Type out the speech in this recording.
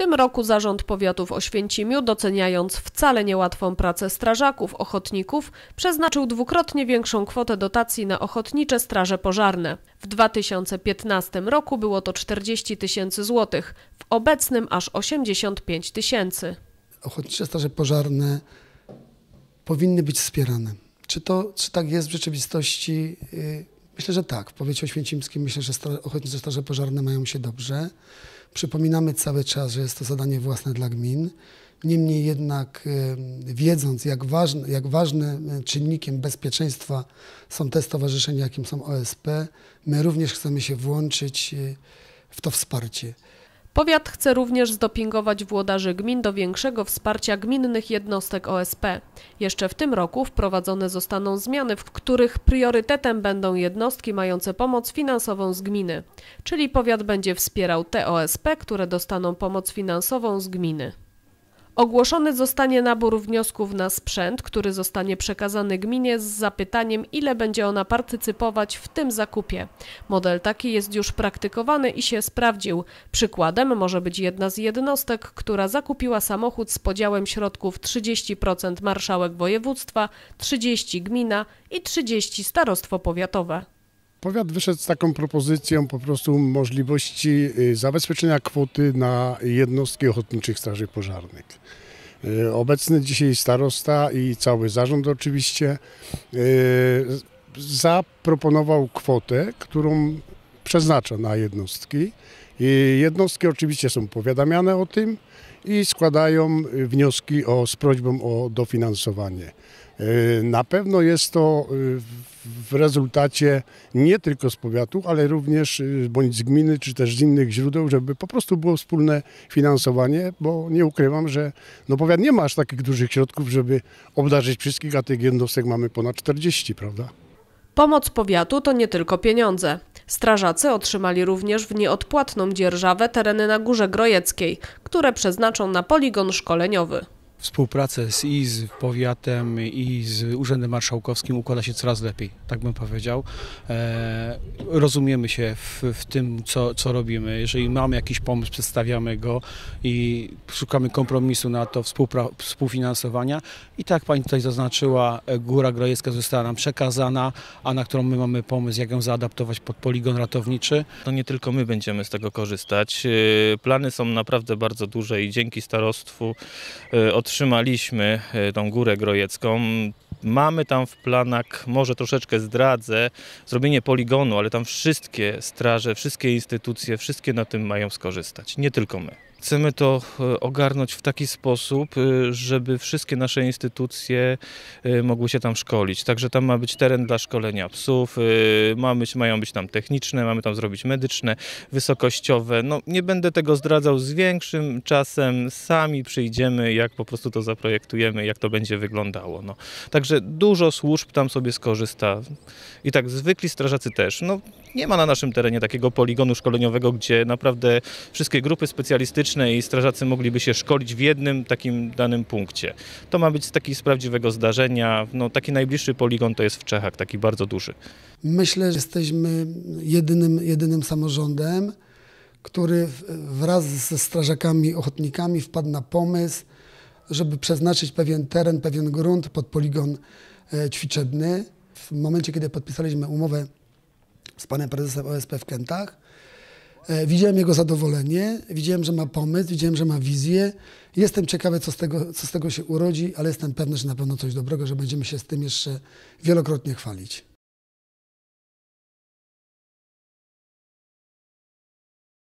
tym roku zarząd powiatu w Oświęcimiu, doceniając wcale niełatwą pracę strażaków, ochotników, przeznaczył dwukrotnie większą kwotę dotacji na ochotnicze straże pożarne. W 2015 roku było to 40 tysięcy złotych, w obecnym aż 85 tysięcy. Ochotnicze straże pożarne powinny być wspierane. Czy to czy tak jest w rzeczywistości? Y, myślę, że tak. W powiecie oświęcimskim myślę, że ochotnicze straże pożarne mają się dobrze. Przypominamy cały czas, że jest to zadanie własne dla gmin. Niemniej jednak, wiedząc, jak, ważny, jak ważnym czynnikiem bezpieczeństwa są te stowarzyszenia, jakim są OSP, my również chcemy się włączyć y, w to wsparcie. Powiat chce również zdopingować włodarzy gmin do większego wsparcia gminnych jednostek OSP. Jeszcze w tym roku wprowadzone zostaną zmiany, w których priorytetem będą jednostki mające pomoc finansową z gminy, czyli powiat będzie wspierał te OSP, które dostaną pomoc finansową z gminy. Ogłoszony zostanie nabór wniosków na sprzęt, który zostanie przekazany gminie z zapytaniem, ile będzie ona partycypować w tym zakupie. Model taki jest już praktykowany i się sprawdził. Przykładem może być jedna z jednostek, która zakupiła samochód z podziałem środków 30% marszałek województwa, 30 gmina i 30 starostwo powiatowe. Powiat wyszedł z taką propozycją po prostu możliwości y, zabezpieczenia kwoty na jednostki ochotniczych straży pożarnych. Y, obecny dzisiaj starosta i cały zarząd oczywiście y, zaproponował kwotę, którą przeznacza na jednostki. I jednostki oczywiście są powiadamiane o tym i składają wnioski o, z prośbą o dofinansowanie. E, na pewno jest to e, w rezultacie nie tylko z powiatu, ale również e, bądź z gminy, czy też z innych źródeł, żeby po prostu było wspólne finansowanie, bo nie ukrywam, że no powiat nie ma aż takich dużych środków, żeby obdarzyć wszystkich, a tych jednostek mamy ponad 40, prawda? Pomoc powiatu to nie tylko pieniądze. Strażacy otrzymali również w nieodpłatną dzierżawę tereny na Górze Grojeckiej, które przeznaczą na poligon szkoleniowy współpracę z i z powiatem i z Urzędem Marszałkowskim układa się coraz lepiej, tak bym powiedział. E, rozumiemy się w, w tym, co, co robimy. Jeżeli mamy jakiś pomysł, przedstawiamy go i szukamy kompromisu na to współfinansowania. I tak pani tutaj zaznaczyła, e, Góra Grojecka została nam przekazana, a na którą my mamy pomysł, jak ją zaadaptować pod poligon ratowniczy. To nie tylko my będziemy z tego korzystać. E, plany są naprawdę bardzo duże i dzięki starostwu e, od otrzymaliśmy e, tą górę grojecką. Mamy tam w planach, może troszeczkę zdradzę, zrobienie poligonu, ale tam wszystkie straże, wszystkie instytucje, wszystkie na tym mają skorzystać, nie tylko my. Chcemy to e, ogarnąć w taki sposób, e, żeby wszystkie nasze instytucje e, mogły się tam szkolić. Także tam ma być teren dla szkolenia psów, ma być, mają być tam techniczne, mamy tam zrobić medyczne, wysokościowe. No, nie będę tego zdradzał z większym czasem. Sami przyjdziemy, jak po prostu to zaprojektujemy, jak to będzie wyglądało. No. Także dużo służb tam sobie skorzysta. I tak zwykli strażacy też. No, nie ma na naszym terenie takiego poligonu szkoleniowego, gdzie naprawdę wszystkie grupy specjalistyczne i strażacy mogliby się szkolić w jednym takim danym punkcie. To ma być z takiego prawdziwego zdarzenia. No, taki najbliższy poligon to jest w Czechach, taki bardzo duży. Myślę, że jesteśmy jedynym, jedynym samorządem, który wraz ze strażakami ochotnikami wpadł na pomysł, żeby przeznaczyć pewien teren, pewien grunt pod poligon e, ćwiczebny. W momencie, kiedy podpisaliśmy umowę z panem prezesem OSP w Kętach, E, widziałem jego zadowolenie, widziałem, że ma pomysł, widziałem, że ma wizję. Jestem ciekawy, co z, tego, co z tego się urodzi, ale jestem pewny, że na pewno coś dobrego, że będziemy się z tym jeszcze wielokrotnie chwalić.